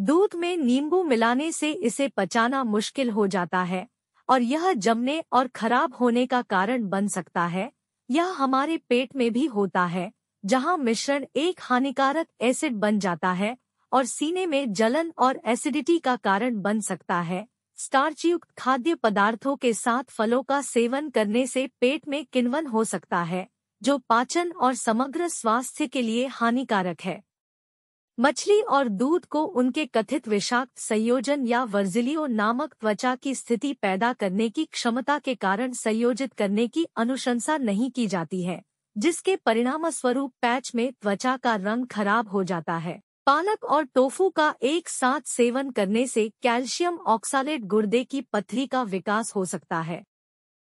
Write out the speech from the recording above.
दूध में नींबू मिलाने से इसे पचाना मुश्किल हो जाता है और यह जमने और खराब होने का कारण बन सकता है यह हमारे पेट में भी होता है जहां मिश्रण एक हानिकारक एसिड बन जाता है और सीने में जलन और एसिडिटी का कारण बन सकता है स्टार्चयुक्त खाद्य पदार्थों के साथ फलों का सेवन करने से पेट में किनवन हो सकता है जो पाचन और समग्र स्वास्थ्य के लिए हानिकारक है मछली और दूध को उनके कथित विषाक्त संयोजन या वर्जिलियो नामक त्वचा की स्थिति पैदा करने की क्षमता के कारण संयोजित करने की अनुशंसा नहीं की जाती है जिसके परिणाम स्वरूप पैच में त्वचा का रंग खराब हो जाता है पालक और टोफू का एक साथ सेवन करने से कैल्शियम ऑक्सालेट गुर्दे की पथरी का विकास हो सकता है